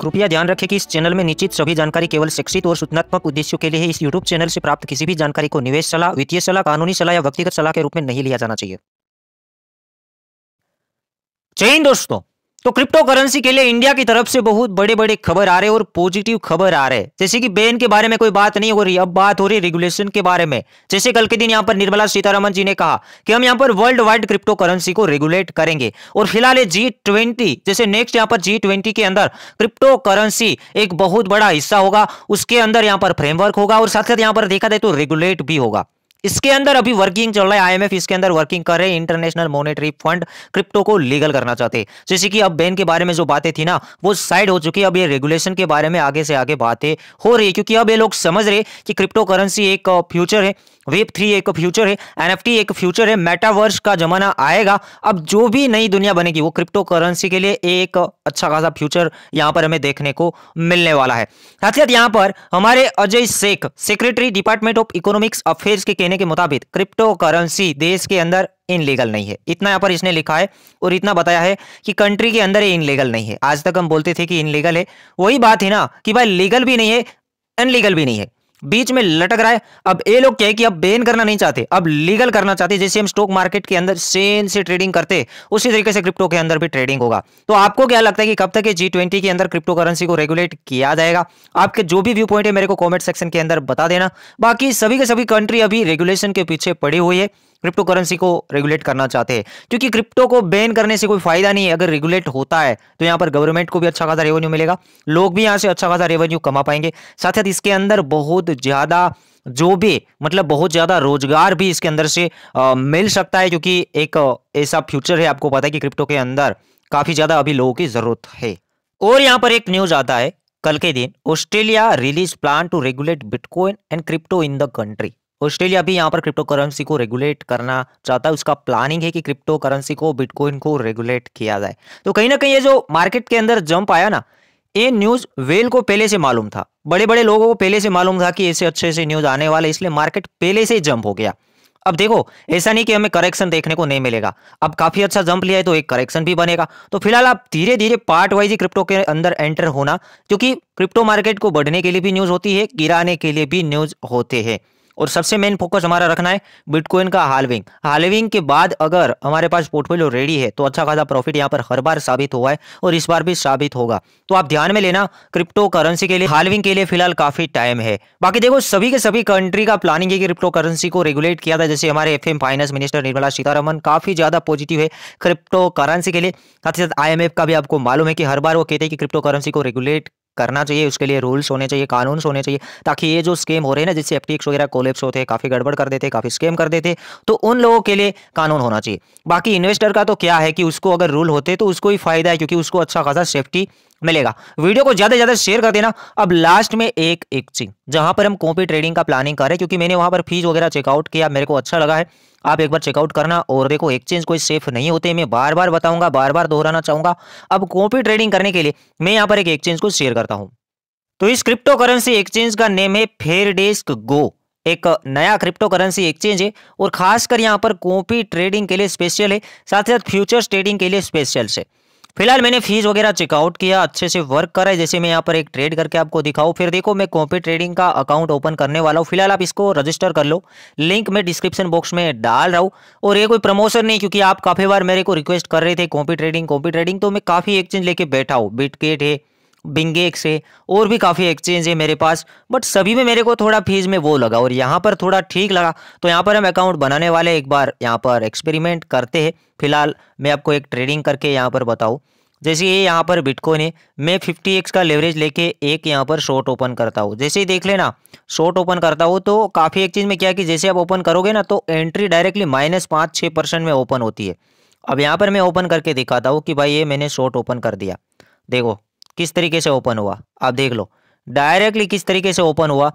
कृपया ध्यान रखें कि इस चैनल में निश्चित सभी जानकारी केवल शिक्षित और सूचनात्मक उद्देश्यों के लिए इस यूट्यूब चैनल से प्राप्त किसी भी जानकारी को निवेश सलाह वित्तीय सलाह कानूनी सलाह या व्यक्तिगत सलाह के रूप में नहीं लिया जाना चाहिए जय दोस्तों तो क्रिप्टो करेंसी के लिए इंडिया की तरफ से बहुत बड़े बड़े खबर आ रहे और पॉजिटिव खबर आ रहे जैसे कि बैन के बारे में कोई बात नहीं हो रही अब बात हो रही रेगुलेशन के बारे में जैसे कल के दिन यहाँ पर निर्मला सीतारमन जी ने कहा कि हम यहाँ पर वर्ल्ड वाइड क्रिप्टो करेंसी को रेगुलेट करेंगे और फिलहाल जी ट्वेंटी जैसे नेक्स्ट यहाँ पर जी ट्वेंटी के अंदर क्रिप्टो करेंसी एक बहुत बड़ा हिस्सा होगा उसके अंदर यहाँ पर फ्रेमवर्क होगा और साथ साथ यहाँ पर देखा जाए तो रेगुलेट भी होगा इसके अंदर अभी वर्किंग चल रहा है आईएमएफ इसके अंदर वर्किंग कर रहे हैं इंटरनेशनल मॉनेटरी फंड क्रिप्टो को लीगल करना चाहते हैं तो जैसे कि अब बैन के बारे में जो बातें थी ना वो साइड हो चुकी है अब ये रेगुलेशन के बारे में आगे से आगे बातें हो रही है क्योंकि अब ये लोग समझ रहे कि क्रिप्टो करेंसी एक फ्यूचर है वेब थ्री एक फ्यूचर है एन एक फ्यूचर है मेटावर्स का जमाना आएगा अब जो भी नई दुनिया बनेगी वो क्रिप्टो करेंसी के लिए एक अच्छा खासा फ्यूचर यहाँ पर हमें देखने को मिलने वाला है साथ ही साथ यहाँ पर हमारे Ajay Sheikh secretary department of economics affairs के कहने के मुताबिक क्रिप्टो करेंसी देश के अंदर इनलीगल नहीं है इतना यहाँ पर इसने लिखा है और इतना बताया है कि कंट्री के अंदर ये इनलीगल नहीं है आज तक हम बोलते थे कि इनलीगल है वही बात है ना कि भाई लीगल भी नहीं है अनलीगल भी नहीं है बीच में लटक रहा है अब ये लोग क्या है कि अब बेन करना नहीं चाहते अब लीगल करना चाहते जैसे हम स्टॉक मार्केट के अंदर सेन से ट्रेडिंग करते उसी तरीके से क्रिप्टो के अंदर भी ट्रेडिंग होगा तो आपको क्या लगता है कि कब तक जी ट्वेंटी के अंदर क्रिप्टो करेंसी को रेगुलेट किया जाएगा आपके जो भी व्यू पॉइंट है मेरे को कॉमेंट सेक्शन के अंदर बता देना बाकी सभी के सभी कंट्री अभी रेगुलेशन के पीछे पड़ी हुई है क्रिप्टो करेंसी को रेगुलेट करना चाहते हैं क्योंकि क्रिप्टो को बैन करने से कोई फायदा नहीं है अगर रेगुलेट होता है तो यहाँ पर गवर्नमेंट को भी अच्छा खासा रेवेन्यू मिलेगा लोग भी यहाँ से अच्छा खासा रेवेन्यू कमा पाएंगे साथ साथ इसके अंदर बहुत ज़्यादा जो भी मतलब बहुत ज़्यादा रोजगार भी इसके अंदर से आ, मिल सकता है क्योंकि एक ऐसा फ्यूचर है आपको पता है कि क्रिप्टो के अंदर काफ़ी ज़्यादा अभी लोगों की ज़रूरत है और यहाँ पर एक न्यूज़ आता है कल के दिन Australia release plan to regulate Bitcoin and crypto in the country Australia भी यहाँ पर क्रिप्टो करेंसी को रेगुलेट करना चाहता है उसका प्लानिंग है कि क्रिप्टो करेंसी को बिटकॉइन को रेगुलेट किया जाए तो कहीं ना कहीं ये जो मार्केट के अंदर जंप आया ना ये न्यूज वेल को पहले से मालूम था बड़े बड़े लोगों को पहले से मालूम था कि ऐसे अच्छे से न्यूज आने वाले इसलिए मार्केट पहले से जंप हो गया अब देखो ऐसा नहीं कि हमें करेक्शन देखने को नहीं मिलेगा अब काफी अच्छा जंप लिया है तो एक करेक्शन भी बनेगा तो फिलहाल आप धीरे धीरे पार्ट वाइज ही क्रिप्टो के अंदर एंटर होना क्योंकि क्रिप्टो मार्केट को बढ़ने के लिए भी न्यूज होती है गिराने के लिए भी न्यूज होते हैं और सबसे मेन फोकस हमारा रखना है बिटकॉइन का हालविंग हालविंग के बाद अगर हमारे पास पोर्टफोलियो रेडी है तो अच्छा खासा प्रॉफिट यहाँ पर हर बार साबित हुआ है और इस बार भी साबित होगा तो आप ध्यान में लेना क्रिप्टो करेंसी के लिए हालविंग के लिए फिलहाल काफी टाइम है बाकी देखो सभी के सभी कंट्री का प्लानिंग है कि क्रिप्टो करेंसी को रेगुलेट किया था जैसे हमारे F finance minister Nirmala Sitharaman काफी ज्यादा पॉजिटिव है क्रिप्टो करेंसी के लिए साथ ही साथ आई का भी आपको मालूम है कि हर बार वो कहते हैं कि क्रिप्टो करेंसी को रेगुलेट करना चाहिए उसके लिए रूल्स होने चाहिए कानून होने चाहिए ताकि ये जो स्केम हो रहे हैं ना जिससे एफ वगैरह कोलेप्स होते हैं काफ़ी गड़बड़ कर देते काफ़ी स्केम कर देते तो उन लोगों के लिए कानून होना चाहिए बाकी इन्वेस्टर का तो क्या है कि उसको अगर रूल होते तो उसको ही फायदा है क्योंकि उसको अच्छा खासा सेफ्टी मिलेगा वीडियो को ज्यादा से ज्यादा शेयर कर देना अब लास्ट में एक एक चीज जहां पर हम कॉपी ट्रेडिंग का प्लानिंग कर रहे हैं क्योंकि मैंने वहां पर फीस वगैरह चेकआउट किया मेरे को अच्छा लगा है आप एक बार चेकआउट करना और देखो एक्सचेंज कोई सेफ नहीं होते मैं बार बार बताऊंगा बार बार दोहराना चाहूंगा अब कॉपी ट्रेडिंग करने के लिए मैं यहाँ पर एक एक्सचेंज को शेयर करता हूँ तो इस क्रिप्टो करेंसी एक्सचेंज का नेम है फेयर डेस्क गो एक नया क्रिप्टो करेंसी एक्सचेंज है और खासकर यहाँ पर कॉपी ट्रेडिंग के लिए स्पेशल है साथ ही साथ फ्यूचर्स ट्रेडिंग के लिए स्पेशल है फिलहाल मैंने फीस वगैरह चेकआउट किया अच्छे से वर्क करा है जैसे मैं यहाँ पर एक ट्रेड करके आपको दिखाऊँ फिर देखो मैं कॉपी ट्रेडिंग का अकाउंट ओपन करने वाला हूँ फिलहाल आप इसको रजिस्टर कर लो लिंक मैं डिस्क्रिप्शन बॉक्स में डाल रहा हूँ और ये कोई प्रमोशन नहीं क्योंकि आप काफ़ी बार मेरे को रिक्वेस्ट कर रहे थे कॉपी ट्रेडिंग कॉपी ट्रेडिंग तो मैं काफ़ी एक्सचेंज लेके बैठा हूँ बिटकेट है बिंगे एक्स से और भी काफ़ी एक्सचेंज है मेरे पास बट सभी में मेरे को थोड़ा फीस में वो लगा और यहाँ पर थोड़ा ठीक लगा तो यहाँ पर हम अकाउंट बनाने वाले एक बार यहाँ पर एक्सपेरिमेंट करते हैं फिलहाल मैं आपको एक ट्रेडिंग करके यहाँ पर बताऊँ जैसे ये यहाँ पर बिटकॉइन है मैं फिफ्टी एक्स का लेवरेज लेके एक यहाँ पर शॉर्ट ओपन करता हूँ जैसे ही देख लेना शॉर्ट ओपन करता हूँ तो काफ़ी एक चीज़ में क्या कि जैसे आप ओपन करोगे ना तो एंट्री डायरेक्टली माइनस पाँच छः परसेंट में ओपन होती है अब यहाँ पर मैं ओपन करके दिखाता हूँ कि भाई ये मैंने शॉर्ट ओपन कर दिया देखो किस तरीके से ओपन हुआ आप देख लो डायरेक्टली किस तरीके से ओपन हुआ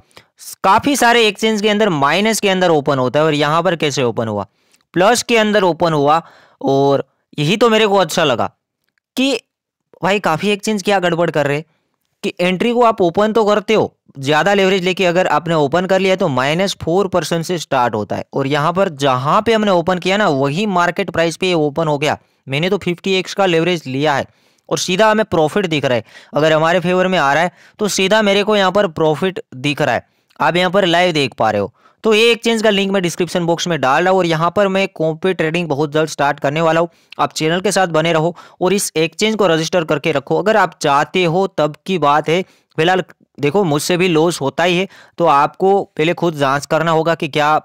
काफ़ी सारे एक्सचेंज के अंदर माइनस के अंदर ओपन होता है और यहां पर कैसे ओपन हुआ प्लस के अंदर ओपन हुआ और यही तो मेरे को अच्छा लगा कि भाई काफ़ी एक्सचेंज क्या गड़बड़ कर रहे कि एंट्री को आप ओपन तो करते हो ज़्यादा लेवरेज लेके अगर आपने ओपन कर लिया तो माइनस फोर परसेंट से स्टार्ट होता है और यहां पर जहां पे हमने ओपन किया ना वही मार्केट प्राइस पे ओपन हो गया मैंने तो फिफ्टी एक्स का लेवरेज लिया है और सीधा हमें प्रॉफिट दिख रहा है अगर हमारे फेवर में आ रहा है तो सीधा मेरे को यहाँ पर प्रॉफिट दिख रहा है आप यहाँ पर लाइव देख पा रहे हो तो ये एक्सचेंज का लिंक मैं डिस्क्रिप्शन बॉक्स में डाल रहा हूँ और यहाँ पर मैं कॉम्पी ट्रेडिंग बहुत जल्द स्टार्ट करने वाला हूँ आप चैनल के साथ बने रहो और इस एक्सचेंज को रजिस्टर करके रखो अगर आप चाहते हो तब की बात है फिलहाल देखो मुझसे भी लॉस होता ही है तो आपको पहले खुद जांच करना होगा कि क्या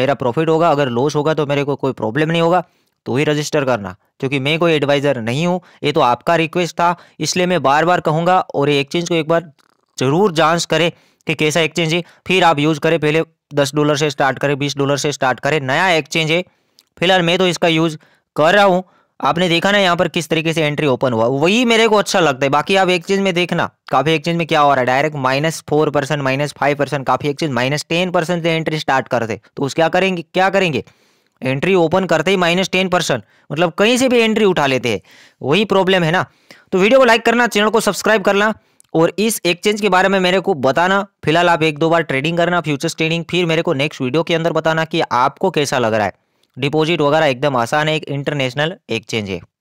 मेरा प्रॉफिट होगा अगर लॉस होगा तो मेरे को कोई प्रॉब्लम नहीं होगा तो ही रजिस्टर करना क्योंकि मैं कोई एडवाइज़र नहीं हूँ ये तो आपका रिक्वेस्ट था इसलिए मैं बार बार कहूँगा और ये एक्सचेंज को एक बार ज़रूर जांच करें कि कैसा एक्सचेंज है फिर आप यूज़ करें पहले दस डॉलर से स्टार्ट करें बीस डॉलर से स्टार्ट करें नया एक्सचेंज है फिलहाल मैं तो इसका यूज़ कर रहा हूँ आपने देखा ना यहाँ पर किस तरीके से एंट्री ओपन हुआ वही मेरे को अच्छा लगता है बाकी आप एक्सचेंज में देखना काफ़ी एक्सचेंज में क्या हो रहा है direct minus four percent minus five percent काफ़ी एक्सचेंज माइनस टेन परसेंट से एंट्री स्टार्ट करते तो उस क्या करेंगे क्या करेंगे एंट्री ओपन करते ही माइनस टेन परसेंट मतलब कहीं से भी एंट्री उठा लेते हैं वही प्रॉब्लम है ना तो वीडियो को लाइक करना चैनल को सब्सक्राइब करना और इस एक्सचेंज के बारे में मेरे को बताना फिलहाल आप एक दो बार ट्रेडिंग करना फ्यूचर्स ट्रेडिंग फिर मेरे को नेक्स्ट वीडियो के अंदर बताना कि आपको कैसा लग रहा है डिपॉजिट वगैरह एकदम आसान है एक इंटरनेशनल एक्सचेंज है